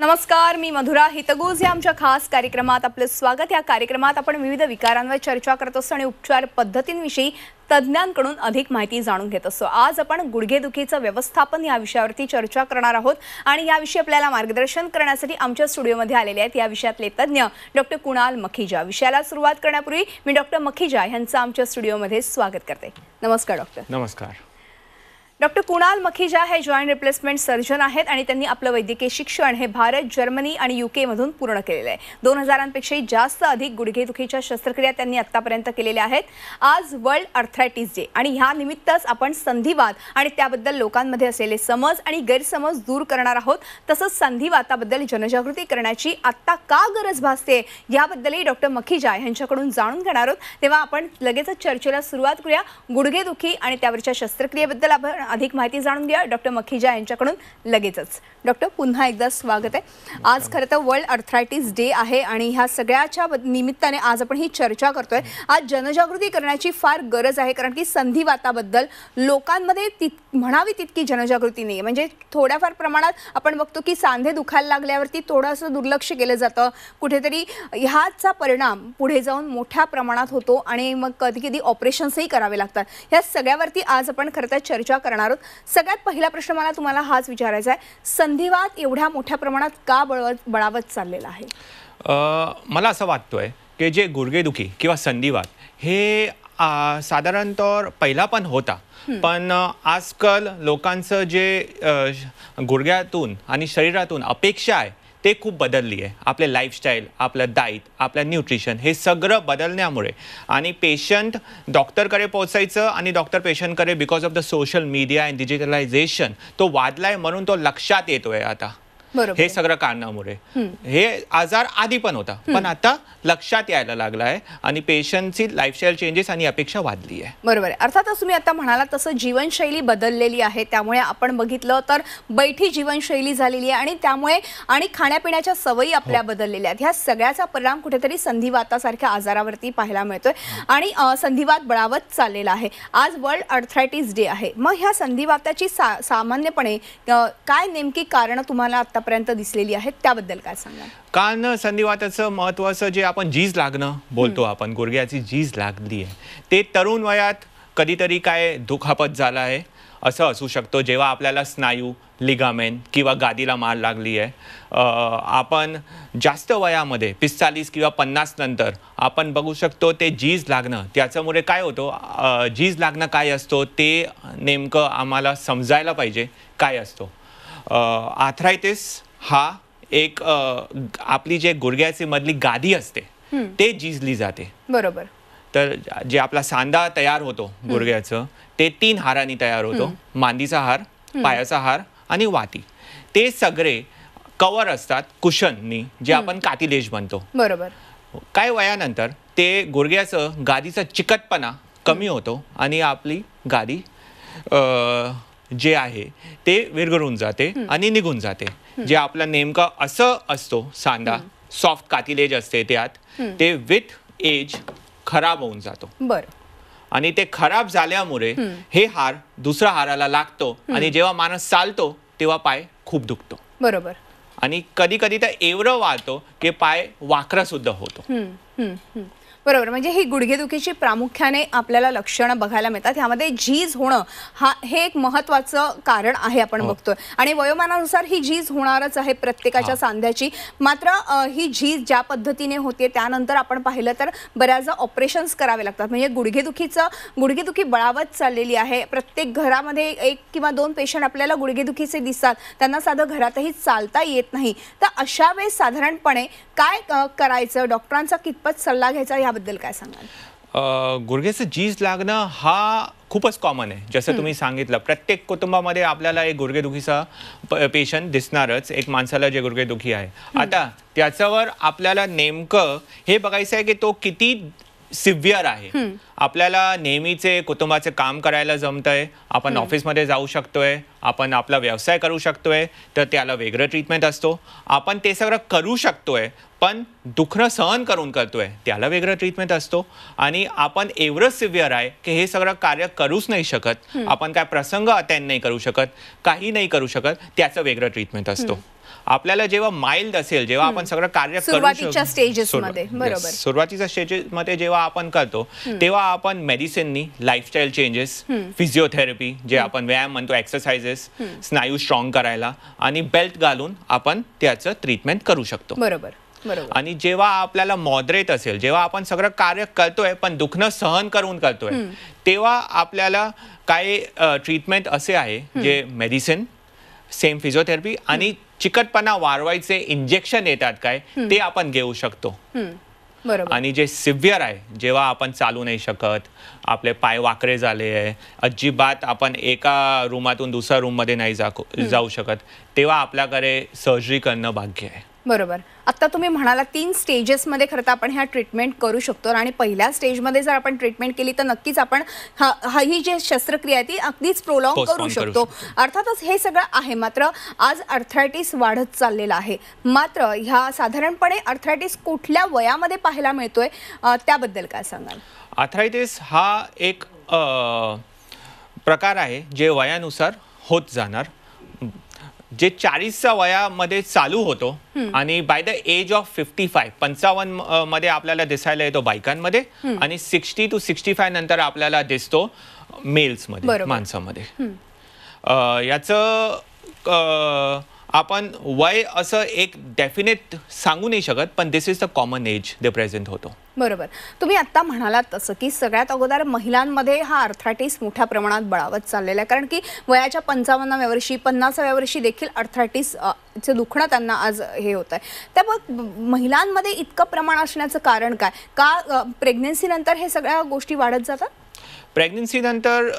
नमस्कार मी मधुरा हितगोज या आमच्या खास कार्यक्रमात आपलं स्वागत या कार्यक्रमात आपण विविध विकारांवर चर्चा करत असतो आणि उपचार पद्धतींविषयी तज्ज्ञांकडून अधिक माहिती जाणून घेत असतो आज आपण गुडघेदुखीचं व्यवस्थापन या विषयावरती चर्चा करणार आहोत आणि याविषयी आपल्याला मार्गदर्शन करण्यासाठी आमच्या स्टुडिओमध्ये आलेले आहेत या विषयातले तज्ज्ञ डॉक्टर कुणाल मखिजा विषयाला सुरुवात करण्यापूर्वी मी डॉक्टर मखिजा यांचं आमच्या स्टुडिओमध्ये स्वागत करते नमस्कार डॉक्टर नमस्कार डॉक्टर कुणाल मखिजा हे जॉईंट रिप्लेसमेंट सर्जन आहेत आणि त्यांनी आपलं वैद्यकीय शिक्षण हे भारत जर्मनी आणि मधून पूर्ण केलेलं आहे दोन हजारांपेक्षाही जास्त अधिक गुडघेदुखीच्या शस्त्रक्रिया त्यांनी आत्तापर्यंत केलेल्या आहेत आज वर्ल्ड अर्थरायटिस डे आणि ह्या निमित्तच आपण संधिवाद आणि त्याबद्दल लोकांमध्ये असलेले समज आणि गैरसमज दूर करणार आहोत तसंच संधिवाताबद्दल जनजागृती करण्याची आत्ता का गरज भासते याबद्दलही डॉक्टर मखिजा यांच्याकडून जाणून घेणार आहोत तेव्हा आपण लगेचच चर्चेला सुरुवात करूया गुडघेदुखी आणि त्यावरच्या शस्त्रक्रियेबद्दल आपण अधिक माहिती जाणून घ्या डॉक्टर मखिजा यांच्याकडून लगेचच डॉक्टर पुन्हा एकदा स्वागत आहे आज खरं तर वर्ल्ड अर्थरायटिस डे आहे आणि ह्या सगळ्याच्या निमित्ताने आज आपण ही चर्चा करतोय आज जनजागृती करण्याची फार गरज आहे कारण की संधिवाताबद्दल लोकांमध्ये तित म्हणावी तितकी जनजागृती नाही म्हणजे थोड्याफार प्रमाणात आपण बघतो की सांधे दुखायला लागल्यावरती थोडंसं दुर्लक्ष केलं जातं कुठेतरी ह्याचा परिणाम पुढे जाऊन मोठ्या प्रमाणात होतो आणि मग कधी कधी ऑपरेशन्सही करावे लागतात ह्या सगळ्यावरती आज आपण खरं तर चर्चा करणार करणार आहोत सगळ्यात पहिला प्रश्न मला तुम्हाला हाच विचारायचा आहे संधिवाद एवढ्या मोठ्या प्रमाणात का बळवत बळावत चाललेला आहे मला असं वाटतोय की जे गुडघेदुखी किंवा संधिवाद हे साधारणत पहिला पण होता पण आजकाल लोकांचं जे गुडघ्यातून आणि शरीरातून अपेक्षा आहे ते खूप बदलली आहे आपले लाईफस्टाईल आपलं डाईट आपलं न्यूट्रिशन हे सगळं बदलण्यामुळे आणि पेशंट डॉक्टरकडे पोचायचं आणि डॉक्टर पेशंटकडे because of the social media and digitalisation तो वाढला म्हणून तो लक्षात येतो आहे आता हे सगळं कारणामुळे हे आजार आधी पण होता पण आता लक्षात यायला लागला आहे आणि पेशंटची लाईफस्टाईल चेंजेस आणि अपेक्षा वाढली आहे बरोबर अर्थातच तुम्ही आता म्हणाला तसं जीवनशैली बदललेली आहे त्यामुळे आपण बघितलं तर बैठी जीवनशैली झालेली आहे आणि त्यामुळे आणि खाण्यापिण्याच्या सवयी आपल्या हो. बदललेल्या आहेत ह्या सगळ्याचा परिणाम कुठेतरी संधिवातासारख्या आजारावरती पाहायला मिळतोय आणि संधिवात बळावत चाललेला आहे आज वर्ल्ड अर्थरायटिस डे आहे मग ह्या संधिवाताची सा सामान्यपणे काय नेमकी कारण तुम्हाला आता आतापर्यंत दिसलेली आहेत त्याबद्दल काय सांगा कान संधिवाताचं महत्त्वाचं जे आपण झीज लागणं बोलतो आपण गुडघ्याची झीज लागली आहे ते तरुण वयात कधीतरी काय दुखापत झाला आहे असं असू शकतो जेव्हा आपल्याला स्नायू लिगामेन किंवा गादीला मार लागली आहे आपण जास्त वयामध्ये पिस्तालीस किंवा पन्नास नंतर आपण बघू शकतो ते जीज लागणं त्याच्यामुळे काय होतो जीज लागणं काय असतो ते नेमकं आम्हाला समजायला पाहिजे काय असतो आर्थरायटिस हा एक आपली जे गुडघ्याचे मधली गादी असते ते जिजली जाते बरोबर तर जे आपला सांदा तयार होतो गुडघ्याचं ते तीन हारांनी तयार होतो मांदीचा हार पायाचा हार आणि वाती ते सगळे कवर असतात कुशननी जे आपण कातिलेज म्हणतो बरोबर काय वयानंतर ते गुडघ्याचं गादीचा चिकटपणा कमी होतो आणि आपली गादी जे आहे ते विरघळून जाते आणि निघून जाते जे आपला नेमका असं असतो सांदा सॉफ्ट कातिलेज असते त्यात ते विथ एज खराब होऊन जातो बर आणि ते खराब झाल्यामुळे हे हार दुसऱ्या हाराला लागतो आणि जेव्हा माणूस चालतो तेव्हा पाय खूप दुखतो बरोबर आणि कधी कधी तर एवढं वाळतो की पाय वाकरा सुद्धा होतो बरोबर म्हणजे ही गुडघेदुखीची प्रामुख्याने आपल्याला लक्षणं बघायला मिळतात ह्यामध्ये झीज होणं हा हे एक महत्त्वाचं कारण आहे आपण हो. बघतोय आणि वयोमानानुसार ही झीज होणारच आहे प्रत्येकाच्या सांध्याची मात्र ही झीज ज्या पद्धतीने होते त्यानंतर आपण पाहिलं तर बऱ्याचदा ऑपरेशन्स करावे लागतात म्हणजे गुडघेदुखीचं गुडघेदुखी बळावत चाललेली आहे प्रत्येक घरामध्ये एक किंवा दोन पेशंट आपल्याला गुडघेदुखीचे दिसतात त्यांना साधं घरातही चालता येत नाही तर अशा वेळेस साधारणपणे काय करायचं डॉक्टरांचा कितपत सल्ला घ्यायचा याबद्दल काय सांगाल गुडघेचं जीज लागणं हा खूपच कॉमन आहे जसं तुम्ही सांगितलं प्रत्येक कुटुंबामध्ये आपल्याला एक गुडघेदुखीचा पेशंट दिसणारच एक माणसाला जे गुडघेदुखी आहे आता त्याच्यावर आपल्याला नेमकं हे बघायचं आहे की तो किती सिव्हिअर आहे आपल्याला नेहमीचे कुटुंबाचे काम करायला जमतंय आपण ऑफिसमध्ये जाऊ शकतोय आपण आपला व्यवसाय करू शकतोय तर त्याला वेगळं ट्रीटमेंट असतो आपण ते सगळं करू शकतोय पण दुखणं सहन करून करतोय त्याला वेगळं ट्रीटमेंट असतो आणि आपण एवढं सिव्हिअर आहे की हे सगळं कार्य करूच नाही शकत आपण काय प्रसंग अटेंड नाही करू शकत काही नाही करू शकत त्याचं वेगळं ट्रीटमेंट असतो आपल्याला जेव्हा माइल्ड असेल जेव्हा आपण सगळं कार्य सुरुवातीच्या स्टेजेसमध्ये बरोबर सुरुवातीच्या जेव्हा आपण करतो तेव्हा आपण मेडिसिननी लाईफस्टाईल चेंजेस फिजिओथेरपी जे आपण व्यायाम म्हणतो एक्सरसाइजेस स्नायू स्ट्रॉंग करायला आणि बेल्ट घालून आपण त्याचं ट्रीटमेंट करू शकतो बरोबर आणि जेव्हा आपल्याला मॉडरेट असेल जेव्हा आपण सगळं कार्य करतोय पण दुखणं सहन करून करतोय तेव्हा आपल्याला काही ट्रीटमेंट असे आहे जे मेडिसिन सेम फिजिओथेरपी आणि चिकटपणा वाढवायचे इंजेक्शन येतात काय ते आपण घेऊ शकतो आणि जे सिव्हिअर आहे जेव्हा आपण चालू नाही शकत आपले पाय वाकरे झाले आहे अजिबात आपण एका रूमातून दुसऱ्या रूममध्ये नाही जाऊ शकत तेव्हा आपल्याकडे सर्जरी करणं भाग्य आहे बरोबर आता तुम्ही म्हणाला तीन स्टेजेसमध्ये खरं तर आपण ह्या ट्रीटमेंट करू शकतो आणि पहिल्या स्टेजमध्ये जर आपण ट्रीटमेंट केली तर नक्कीच आपण हा ही जी शस्त्रक्रिया आहे ती अगदीच प्रोलॉंग करू शकतो अर्थातच हे सगळं आहे मात्र आज अर्थरायटिस वाढत चाललेला आहे मात्र ह्या साधारणपणे अर्थरायटिस कुठल्या वयामध्ये पाहायला मिळतोय त्याबद्दल काय सांगाल आर्थरायटिस हा एक प्रकार आहे जे वयानुसार होत जाणार जे चाळीसच्या वयामध्ये चालू होतो आणि by the age of fifty five पंचावन्न मध्ये आपल्याला दिसायला येतो बायकांमध्ये आणि सिक्स्टी टू सिक्स्टी फाय नंतर आपल्याला दिसतो मेल्समध्ये माणसामध्ये याचं आपण वय असं एक डेफिनेट सांगू नाही शकत पण this is the common age they present होतो बरोबर तुम्ही आत्ता म्हणालात तसं की सगळ्यात अगोदर महिलांमध्ये हा अर्थरायटिस मोठ्या प्रमाणात बळावत चाललेला आहे कारण की वयाच्या पंचावन्नाव्या वर्षी पन्नासाव्या वर्षी देखील अर्थरायटिस चे दुखणं त्यांना आज हे होत आहे त्यामुळे महिलांमध्ये इतकं प्रमाण असण्याचं कारण काय का प्रेग्नेन्सीनंतर हे सगळ्या गोष्टी वाढत जातात नंतर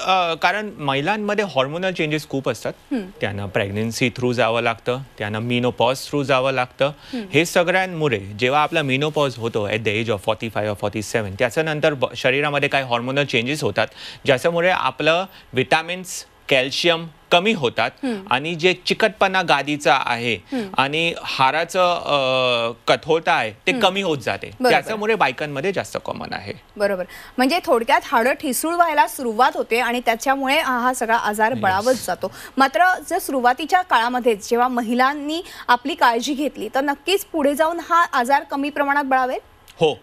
कारण महिलांमध्ये हॉर्मोनल चेंजेस खूप असतात त्यांना प्रेग्नन्सी थ्रू जावं लागतं त्यांना मिनोपॉज थ्रू जावं लागतं हे सगळ्यांमुळे जेव्हा आपला मिनोपॉज होतो at the age of forty five of forty seven त्याच्यानंतर शरीरामध्ये काही हॉर्मोनल चेंजेस होतात ज्याच्यामुळे आपलं विटॅमिन्स कॅल्शियम कमी होतात आणि जे चिकटपणा गादीचा आहे आणि हाराचं कठोरता आहे ते कमी होत जाते त्याच्यामुळे बायकांमध्ये जास्त कॉमन आहे बरोबर म्हणजे थोडक्यात हाडं ठिसूळ व्हायला सुरुवात होते आणि त्याच्यामुळे हा सगळा आजार बळावत जातो मात्र जर सुरुवातीच्या काळामध्ये जेव्हा महिलांनी आपली काळजी घेतली तर नक्कीच पुढे जाऊन हा आजार कमी प्रमाणात बळावेल हो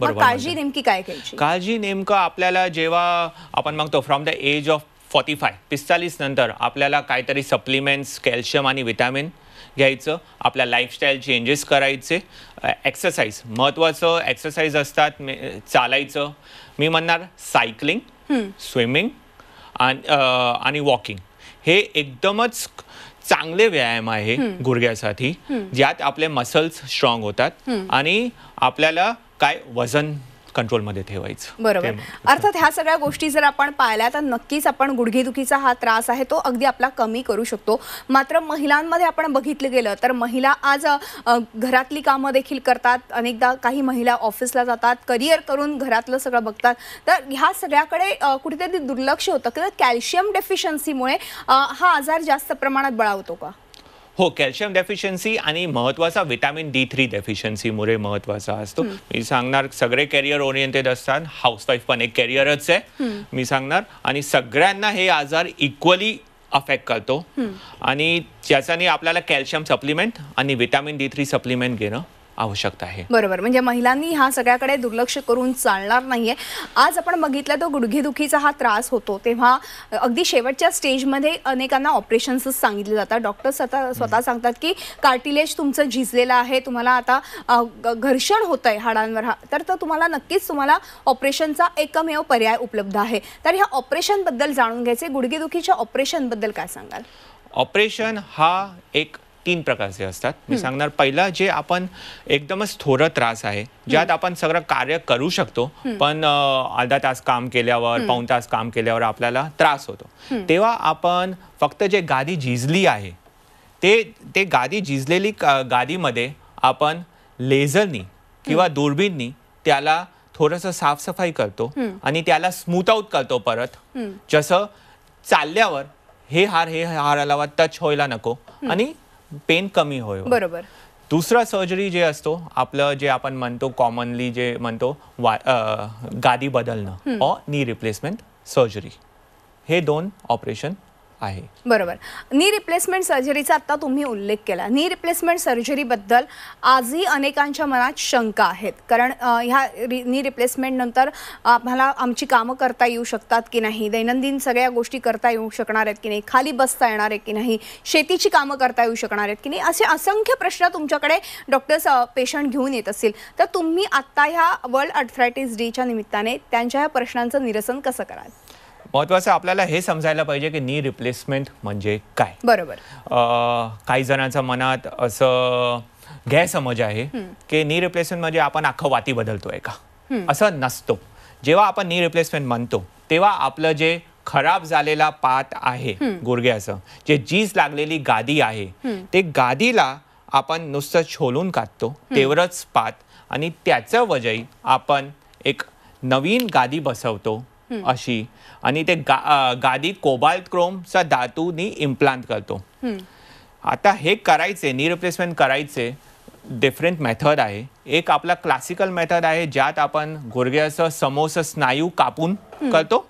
काळजी नेमकी काय काळजी नेमकं आपल्याला जेव्हा आपण मागतो from the age of forty five पिस्तालीस नंतर आपल्याला काहीतरी सप्लिमेंट्स कॅल्शियम आणि विटॅमिन घ्यायचं आपल्या लाईफस्टाईल चेंजेस करायचे एक्सरसाइज महत्त्वाचं एक्सरसाइज असतात चालायचं मी म्हणणार सायकलिंग स्विमिंग आणि वॉकिंग हे एकदमच चांगले व्यायाम आहे गुडघ्यासाठी ज्यात आपले मसल्स स्ट्रॉंग होतात आणि आपल्याला काय वजन कंट्रोलमध्ये ठेवायचं बरोबर अर्थात ह्या सगळ्या गोष्टी जर आपण पाहिल्या तर नक्कीच आपण गुडघेदुखीचा हा त्रास आहे तो अगदी आपला कमी करू शकतो मात्र महिलांमध्ये आपण बघितलं गेलं तर महिला आज घरातली कामं देखील करतात अनेकदा काही महिला ऑफिसला जातात करिअर करून घरातलं सगळं बघतात तर ह्या सगळ्याकडे कुठेतरी दुर्लक्ष होतं की कॅल्शियम डेफिशियन्सीमुळे हा आजार जास्त प्रमाणात बळावतो का हो कॅल्शियम डेफिशियन्सी आणि महत्त्वाचा विटॅमिन डी थ्री डेफिशियन्सीमुळे महत्वाचा असतो मी सांगणार सगळे कॅरियर ओरिएंटेड असतात हाऊसवाईफ पण एक कॅरियरच आहे मी सांगणार आणि सगळ्यांना हे आजार इक्वली अफेक्ट करतो आणि ज्याच्याने आपल्याला कॅल्शियम सप्लिमेंट आणि विटॅमिन डी थ्री सप्लिमेंट घेणं आवश्यकता आहे बरोबर म्हणजे महिलांनी हा सगळ्याकडे दुर्लक्ष करून चालणार नाहीये आज आपण बघितलं तो गुडघेदुखीचा हा त्रास होतो तेव्हा अगदी शेवटच्या स्टेजमध्ये अनेकांना ऑपरेशन्सच सांगितले जातात डॉक्टर्स स्वतः स्वतः सांगतात की कार्टिलेज तुमचं झिजलेलं आहे तुम्हाला आता घर्षण होत आहे हाडांवर हा तर तुम्हाला नक्कीच तुम्हाला ऑपरेशनचा एकमेव पर्याय उपलब्ध आहे तर ह्या ऑपरेशनबद्दल जाणून घ्यायचे गुडघेदुखीच्या ऑपरेशनबद्दल काय सांगाल ऑपरेशन हा एक तीन प्रकारचे असतात मी सांगणार पहिला जे आपण एकदमच थोर त्रास आहे ज्यात आपण सगळं कार्य करू शकतो पण अर्धा तास काम केल्यावर पाऊन तास काम केल्यावर आपल्याला त्रास होतो तेव्हा आपण फक्त जे गादी झिजली आहे ते ते गादी झिजलेली गादीमध्ये आपण लेझरनी किंवा दुर्बीननी त्याला थोडंसं साफसफाई करतो आणि त्याला स्मूथ आउट करतो परत जसं चालल्यावर हे हार हे हार हाराला टच व्हायला नको आणि पेन कमी होय बरोबर दुसरा सर्जरी जे असतो आपलं जे आपण म्हणतो कॉमनली जे म्हणतो गादी बदलणं और नी रिप्लेसमेंट सर्जरी हे दोन ऑपरेशन आहे बरोबर नी रिप्लेसमेंट सर्जरीचा आता तुम्ही उल्लेख केला नी रिप्लेसमेंट सर्जरीबद्दल आजही अनेकांच्या मनात शंका आहेत कारण ह्या रि रिप्लेसमेंट नंतर आम्हाला आमची कामं करता येऊ शकतात की नाही दैनंदिन सगळ्या गोष्टी करता येऊ शकणार आहेत की नाही खाली बसता येणार आहे की नाही शेतीची कामं करता येऊ शकणार आहेत की नाही असे असंख्य प्रश्न तुमच्याकडे डॉक्टर्स पेशंट घेऊन येत असतील तर तुम्ही आत्ता ह्या वर्ल्ड अर्थरायटिस डेच्या निमित्ताने त्यांच्या ह्या प्रश्नांचं निरसन कसं कराल महत्वाचं आपल्याला हे समजायला पाहिजे की नी रिप्लेसमेंट म्हणजे काय बरोबर काही जणांच्या मनात असं गैरसमज आहे की नी रिप्लेसमेंट म्हणजे आपण अख्खं वाती बदलतोय का असं नसतो जेव्हा आपण नी रिप्लेसमेंट म्हणतो तेव्हा आपलं जे खराब झालेला पात आहे गुरग्याचं जे जीज लागलेली गादी आहे ते गादीला आपण नुसतं छोलून काढतो तेवढंच पात आणि त्याचं वजही आपण एक नवीन गादी बसवतो अशी आणि ते गा गादी कोबाल्ट क्रोमचा धातूनी इम्प्लांट करतो आता हे करायचे नी रिप्लेसमेंट करायचे डिफरंट मेथड आहे एक आपला क्लासिकल मेथड आहे ज्यात आपण गुडघ्याचं समोस स्नायू कापून करतो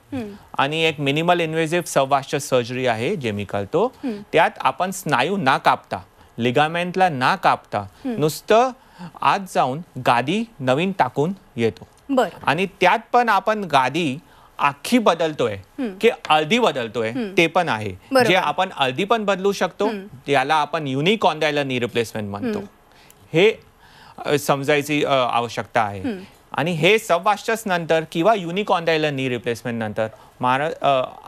आणि एक मिनिमल इन्व्हेजिव्ह सव्वाश्च सर्जरी आहे जे मी करतो त्यात आपण स्नायू ना कापता लिगामेंटला ना कापता नुसतं आत जाऊन गादी नवीन टाकून येतो आणि त्यात पण आपण गादी आखी बदलतोय की अर्धी बदलतोय ते पण आहे जे आपण अर्धी पण बदलू शकतो त्याला आपण युनिक ऑन नी रिप्लेसमेंट म्हणतो हे समजायची आवश्यकता आहे आणि हे सबवाश्यच नंतर किंवा युनिक ऑन नी रिप्लेसमेंट नंतर माणस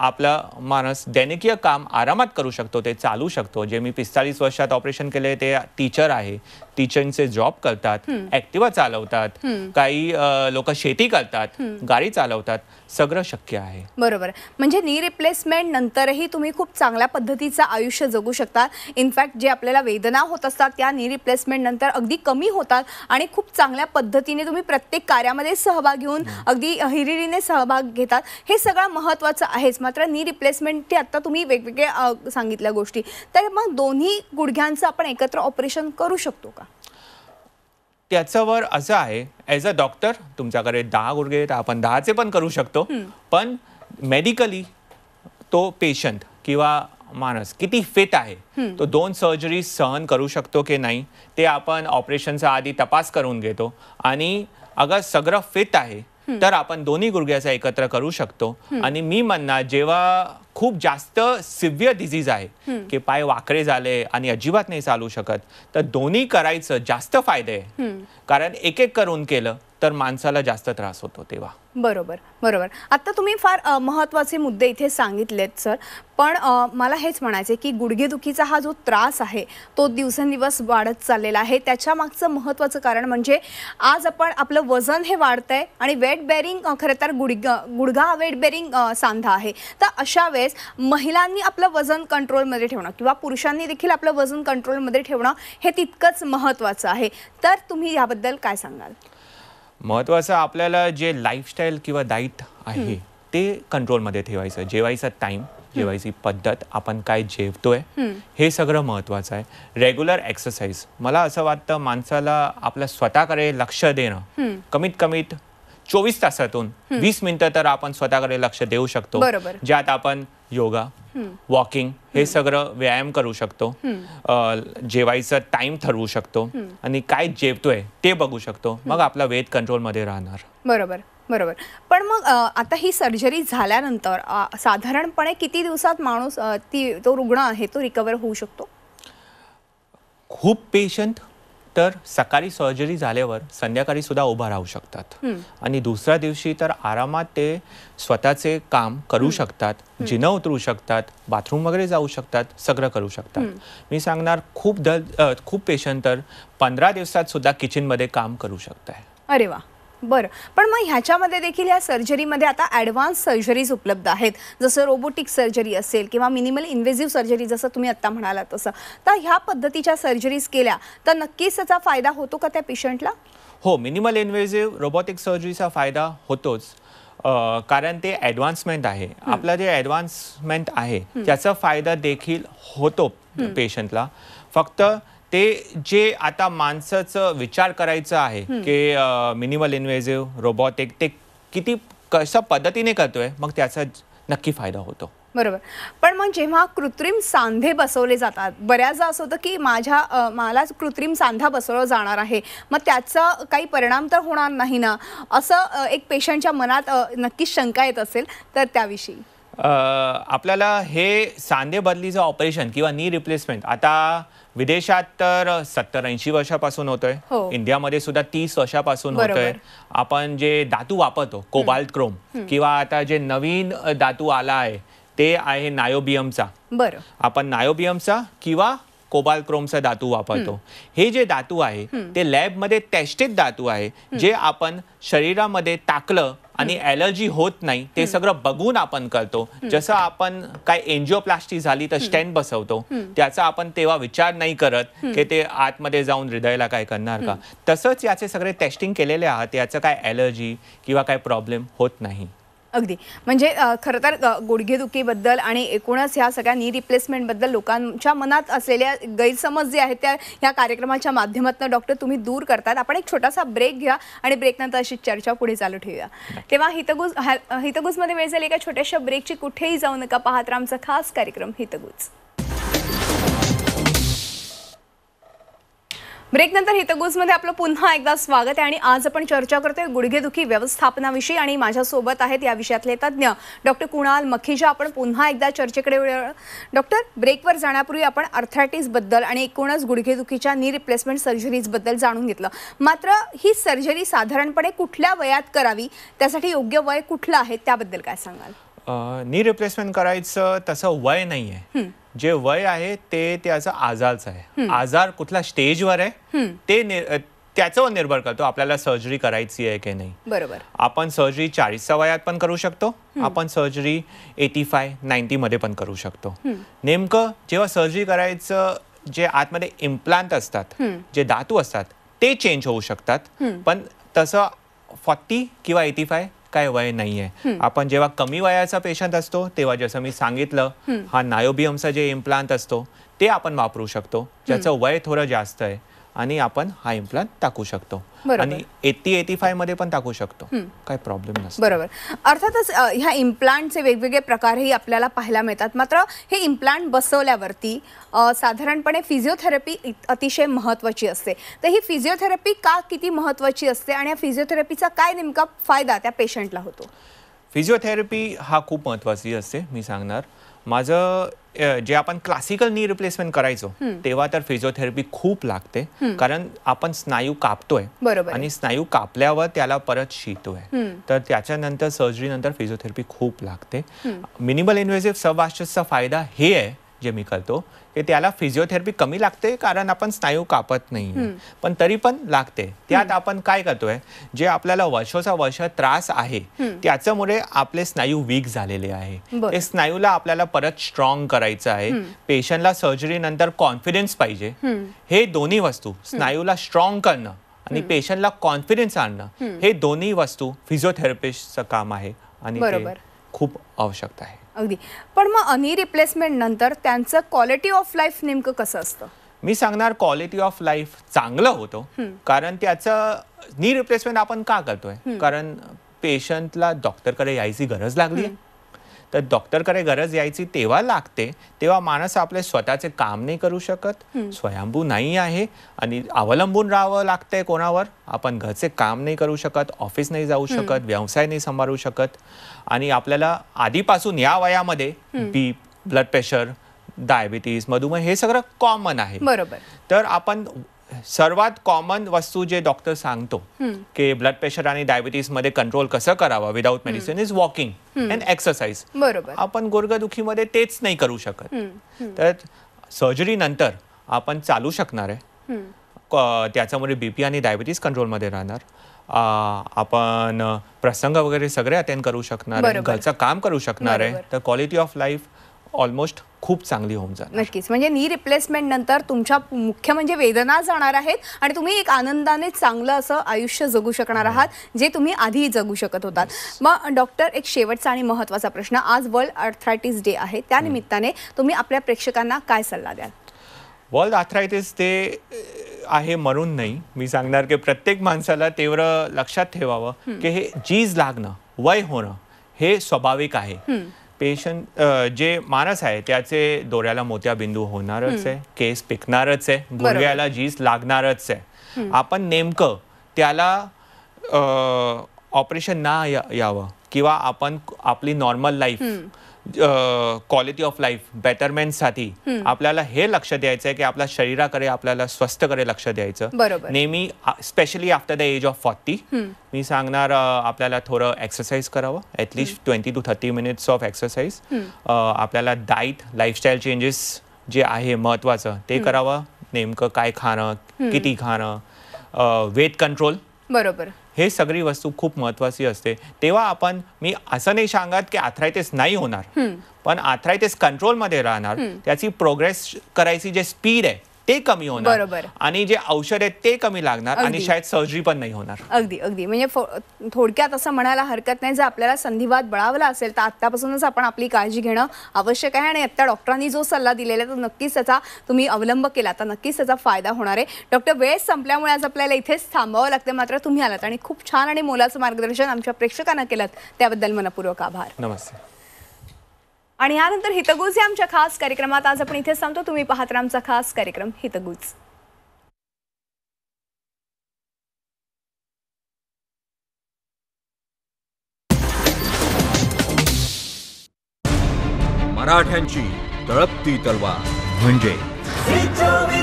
आपला माणस दैनिकीय काम आरामात करू शकतो ते चालू शकतो जे मी पिस्तालीस वर्षात ऑपरेशन केले ते टीचर आहे टीचरचे जॉब करतात ऍक्टिव्हा चालवतात काही लोक शेती करतात गाडी चालवतात सगळं शक्य आहे बरोबर म्हणजे नी रिप्लेसमेंट नंतरही तुम्ही खूप चांगल्या पद्धतीचं आयुष्य जगू शकता इनफॅक्ट जे आपल्याला वेदना होत असतात त्या नी रिप्लेसमेंट नंतर अगदी कमी होतात आणि खूप चांगल्या पद्धतीने तुम्ही प्रत्येक कार्यामध्ये सहभाग घेऊन अगदी हिरिरीने सहभाग घेतात हे सगळं महत्वाचं आहेच मात्र नी रिप्लेसमेंट ते आता तुम्ही वेगवेगळ्या सांगितल्या गोष्टी तर मग दोन्ही गुडघ्यांचं आपण एकत्र ऑपरेशन करू शकतो का त्याच्यावर असं आहे ॲज अ डॉक्टर तुमच्याकडे दहा गुडघे तर आपण दहाचे पण करू शकतो पण मेडिकली तो पेशंट किंवा माणूस किती फिट आहे तो दोन सर्जरी सहन करू शकतो की नाही ते आपण ऑपरेशनचा आधी तपास करून घेतो आणि अगर सगळं फिट आहे तर आपण दोन्ही गुडघ्याचा एकत्र करू शकतो आणि मी म्हणणार जेव्हा खूप जास्त सिव्हिअर डिझीज आहे की पाय वाकडे झाले आणि अजिबात नाही चालू शकत तर दोन्ही करायचं जास्त फायदे आहे कारण एक एक करून केलं तर माणसाला जास्त त्रास होतो तेव्हा बरोबर बरोबर आता तुम्ही फार महत्त्वाचे मुद्दे इथे सांगितलेत सर पण मला हेच म्हणायचे की गुडघेदुखीचा हा जो त्रास आहे तो दिवसेंदिवस वाढत चाललेला आहे त्याच्या मागचं महत्त्वाचं कारण म्हणजे आज आपण आपलं वजन हे वाढतं आहे आणि वेट बेअरिंग खरं तर गुडघा गुडघा वेट बेअरिंग सांधा आहे तर अशा वेळेस महिलांनी आपलं वजन कंट्रोलमध्ये ठेवणं किंवा पुरुषांनी देखील आपलं वजन कंट्रोलमध्ये ठेवणं हे तितकंच महत्त्वाचं आहे तर तुम्ही याबद्दल काय सांगाल महत्वाचं आपल्याला जे लाईफस्टाईल किंवा डाईट आहे ते कंट्रोलमध्ये ठेवायचं जेवायचा टाईम जेवायची पद्धत आपण काय जेवतोय हे सगळं महत्त्वाचं आहे रेग्युलर एक्सरसाइज मला असं वाटतं माणसाला आपल्या स्वतःकडे लक्ष देणं कमीत कमीत चोवीस तासातून वीस मिनिटं तर आपण स्वतःकडे लक्ष देऊ शकतो ज्यात आपण योगा वॉकिंग हे सगळं व्यायाम करू शकतो जेवायचं टाइम ठरवू शकतो आणि काय जेवतोय ते बघू शकतो मग आपला वेट कंट्रोलमध्ये राहणार बरोबर बरोबर पण मग आता ही सर्जरी झाल्यानंतर साधारणपणे किती दिवसात माणूस ती तो रुग्ण आहे तो रिकवर होऊ शकतो खूप पेशंट तर सकाळी सर्जरी झाल्यावर संध्याकाळी सुद्धा उभा राहू शकतात आणि दुसऱ्या दिवशी तर आरामात ते स्वतःचे काम करू शकतात जिनं उतरू शकतात बाथरूम वगैरे जाऊ शकतात सगळं करू शकतात मी सांगणार खूप द खूप पेशंट तर पंधरा दिवसात सुद्धा किचनमध्ये काम करू शकत अरे वा बरं पण मग ह्याच्यामध्ये देखील या सर्जरीमध्ये आता ॲडव्हान्स सर्जरीज उपलब्ध आहेत जसं रोबोटिक सर्जरी असेल किंवा मिनिमल इन्व्हेझिव्ह सर्जरी जसं तुम्ही आता म्हणाला तसं तर ह्या पद्धतीच्या सर्जरीज केल्या तर नक्कीच त्याचा फायदा होतो का त्या पेशंटला हो मिनिमल इन्व्हेजिव्ह रोबोटिक सर्जरीचा फायदा होतोच कारण ते ॲडव्हान्समेंट आहे आपला जे ॲडव्हान्समेंट आहे त्याचा फायदा देखील होतो पेशंटला फक्त ते जे आता माणसाचं विचार करायचं आहे की मिनिमल इन्व्हेझिव्ह रोबोटिक ते किती कशा पद्धतीने करतोय मग त्याचा नक्की फायदा होतो बरोबर पण मग जेव्हा कृत्रिम सांधे बसवले जातात बऱ्याचदा असं होतं की माझ्या मला कृत्रिम सांधा बसवलं जाणार आहे मग त्याचा काही परिणाम तर होणार नाही ना असं एक पेशंटच्या मनात नक्कीच शंका येत असेल तर त्याविषयी आपल्याला हे सांधे बदलीचं ऑपरेशन किंवा नी रिप्लेसमेंट आता विदेशात तर सत्तर ऐंशी वर्षापासून होतोय हो. इंडियामध्ये सुद्धा तीस वर्षापासून होतोय आपण जे धातू वापरतो कोबाल्ट क्रोम किंवा आता जे नवीन धातू आला आहे ते आहे नायोबियमचा बरं आपण नायोबियमचा किंवा कोबाल क्रोमचा धातू वापरतो हे जे धातू आहे ते लॅब मध्ये टेस्टेड धातू आहे जे आपण शरीरामध्ये टाकलं आणि एलर्जी होत नाही ते सगळं बघून आपण करतो जसं आपण काय एन्जिओप्लास्टी झाली तर स्टेन बसवतो त्याचा आपण तेव्हा विचार नाही करत की ते आतमध्ये जाऊन हृदयाला काय करणार का तसंच याचे सगळे टेस्टिंग केलेले आहात याचं काय ॲलर्जी किंवा काय प्रॉब्लेम होत नाही अगदी म्हणजे खरं तर गुडघेदुखीबद्दल आणि एकूणच ह्या सगळ्या नी रिप्लेसमेंटबद्दल लोकांच्या मनात असलेल्या गैरसमज जे आहेत त्या ह्या कार्यक्रमाच्या माध्यमातून डॉक्टर तुम्ही दूर करतात आपण एक छोटासा ब्रेक घ्या आणि ब्रेकनंतर अशी चर्चा पुढे चालू ठेवूया तेव्हा हितगुज हितगुजमध्ये वेळ झाली एका छोट्याशा ब्रेकची कुठेही जाऊ नका पाहत आमचा खास कार्यक्रम हितगुज ब्रेकनंतर हितगुजमध्ये आपलं पुन्हा एकदा स्वागत आहे आणि आज आपण चर्चा करतोय गुडघेदुखी व्यवस्थापनाविषयी आणि माझ्यासोबत आहेत या विषयातले तज्ज्ञ डॉक्टर कुणाल मखिजा आपण पुन्हा एकदा चर्चेकडे डॉक्टर ब्रेकवर जाण्यापूर्वी आपण अर्थायटिसबद्दल आणि एकूणच गुडघेदुखीच्या नी रिप्लेसमेंट सर्जरीजबद्दल जाणून घेतलं मात्र ही सर्जरी साधारणपणे कुठल्या वयात करावी त्यासाठी योग्य वय कुठलं आहे त्याबद्दल काय सांगाल नी रिप्लेसमेंट करायचं तसं वय नाही आहे जे वय आहे ते त्याचं आजारच आहे आजार कुठल्या स्टेजवर आहे ते त्याचं निर्भर करतो आपल्याला सर्जरी करायची आहे की नाही बरोबर आपण सर्जरी चाळीसच्या वयात पण करू शकतो आपण सर्जरी एटी फाय मध्ये पण करू शकतो नेमकं जेव्हा सर्जरी करायचं जे आतमध्ये इम्प्लांट असतात जे धातू असतात ते चेंज होऊ शकतात पण तसं फॉर्टी किंवा एटी फाय काय वय नाहीये आपण जेव्हा कमी वयाचा पेशंट असतो तेव्हा जसं मी सांगितलं हा नायोबियमचा जे इम्प्लांट असतो ते आपण वापरू शकतो ज्याचं वय थोडं जास्त आहे आणि आपण हा इम्प्लांट टाकू शकतो आणि एटी एटी फाय मध्ये पण टाकू शकतो काही प्रॉब्लेम नसतो बरोबर अर्थातच ह्या इम्प्लांटचे वेगवेगळे प्रकारही आपल्याला पाहायला मिळतात मात्र हे इम्प्लांट बसवल्यावरती साधारणपणे फिजिओथेरपी अतिशय महत्त्वाची असते तर ही फिजिओथेरपी का किती महत्त्वाची असते आणि या फिजिओथेरपीचा काय नेमका फायदा त्या पेशंटला होतो फिजिओथेरपी हा खूप महत्त्वाची असते मी सांगणार माझं जे आपण क्लासिकल नी रिप्लेसमेंट करायचो तेव्हा तर फिजिओथेरपी खूप लागते कारण आपण स्नायू कापतोय आणि स्नायू कापल्यावर त्याला परत शितोय तर त्याच्यानंतर सर्जरी नंतर फिजिओथेरपी खूप लागते मिनिमल इन्व्हेसिव्ह सबवाशचा फायदा हे आहे जे मी करतो ते त्याला फिजिओथेरपी कमी लागते कारण आपण स्नायू कापत नाही पण तरी पण लागते त्यात आपण काय करतोय जे आपल्याला वर्षोचा वर्ष त्रास आहे त्याच्यामुळे आपले स्नायू वीक झालेले आहे ते स्नायूला आपल्याला परत स्ट्रॉंग करायचं आहे पेशंटला सर्जरी नंतर कॉन्फिडन्स पाहिजे हे दोन्ही वस्तू स्नायूला स्ट्रॉंग करणं आणि पेशंटला कॉन्फिडन्स आणणं हे दोन्ही वस्तू फिजिओथेरपिस्टचं काम आहे आणि खूप आवश्यकता आहे अगदी पण मग अनि रिप्लेसमेंट नंतर त्यांचं क्वालिटी ऑफ लाईफ नेमकं कसं असतं मी सांगणार क्वालिटी ऑफ लाईफ चांगलं होतं कारण त्याचं नी रिप्लेसमेंट आपण का करतोय कारण पेशंटला डॉक्टरकडे यायची गरज लागली तर डॉक्टरकडे गरज यायची तेव्हा लागते तेव्हा माणसं आपले स्वतःचे काम नाही करू शकत स्वयंभू नाही आहे आणि अवलंबून राहावं लागतंय कोणावर आपण घरचे काम नाही करू शकत ऑफिस नाही जाऊ शकत व्यवसाय नाही सांभाळू शकत आणि आपल्याला आधीपासून या वयामध्ये बी ब्लड प्रेशर डायबिटीज मधुमेह हे सगळं कॉमन आहे बरोबर तर आपण सर्वात कॉमन वस्तू जे डॉक्टर सांगतो की ब्लड प्रेशर आणि डायबिटीस मध्ये कंट्रोल कसं करावा without medicine is walking and exercise बरोबर आपण मध्ये तेच नाही करू शकत तर सर्जरी नंतर आपण चालू शकणार आहे त्याच्यामुळे बीपी आणि डायबिटीस कंट्रोलमध्ये राहणार आपण प्रसंग वगैरे सगळे अटेंड करू शकणार घरचं काम करू शकणार आहे तर क्वालिटी ऑफ लाईफ ऑलमोस्ट खूप चांगली होऊन जाईल नक्कीच म्हणजे नी रिप्लेसमेंट नंतर तुमच्या मुख्य म्हणजे वेदना जाणार आहेत आणि तुम्ही एक आनंदाने चांगलं असं आयुष्य जगू शकणार आहात जे तुम्ही आधी जगू शकत होतात मग डॉक्टर एक शेवटचा आणि महत्वाचा प्रश्न आज वर्ल्ड अर्थरायटिस डे आहे त्यानिमित्ताने तुम्ही आपल्या प्रेक्षकांना काय सल्ला द्याल वर्ल्ड अर्थरायटिस डे आहे म्हणून नाही मी सांगणार की प्रत्येक माणसाला तेवढं लक्षात ठेवावं की हे जीज लागणं वय होणं हे स्वाभाविक आहे पेशंट जे माणस आहे त्याचे दोऱ्याला बिंदू होणारच आहे केस पिकणारच आहे गुरव्याला जीस लागणारच आहे आपण नेमकं त्याला ऑपरेशन ना यावं किंवा आपण आपली normal life quality of life बेटरमेंटसाठी आपल्याला हे लक्ष द्यायचं आहे की आपल्या शरीराकडे आपल्याला स्वस्थकडे लक्ष द्यायचं नेहमी specially after the age of forty मी सांगणार आपल्याला थोडं एक्सरसाइज करावं at least twenty two thirty minutes of exercise आपल्याला डाईट लाईफस्टाईल चेंजेस जे आहे महत्वाचं ते करावं नेमकं काय खाणं किती खाणं वेट कंट्रोल बरोबर हे सगळी वस्तू खूप महत्त्वाची असते तेव्हा आपण मी असं नाही सांगत की आथरायटिस नाही होणार पण आथरायटिस कंट्रोलमध्ये राहणार त्याची प्रोग्रेस करायची जे स्पीड आहे ते कमी होणार बरोबर आणि जे औषध आहेत ते कमी लागणार आणि शायद सर्जरी पण नाही होणार अगदी अगदी म्हणजे थोडक्यात असं म्हणायला हरकत नाही जर आपल्याला संधिवाद बळावला असेल तर आतापासूनच आपण आपली काळजी घेणं आवश्यक आहे आणि आता डॉक्टरांनी जो सल्ला दिलेला तो नक्कीच त्याचा तुम्ही अवलंब केला तर नक्कीच त्याचा फायदा होणार आहे डॉक्टर वेळ संपल्यामुळे आज आपल्याला इथेच थांबावं लागते मात्र तुम्ही आलात आणि खूप छान आणि मोलाचं मार्गदर्शन आमच्या प्रेक्षकांना केलं त्याबद्दल मनपूर्वक आभार नमस्ते आणि यानंतर हितगुज या आमच्या खास कार्यक्रमात आज आपण इथे सांगतो तुम्ही पाहत आमचा खास कार्यक्रम हितगुज मराठ्यांची तळपती तलवार म्हणजे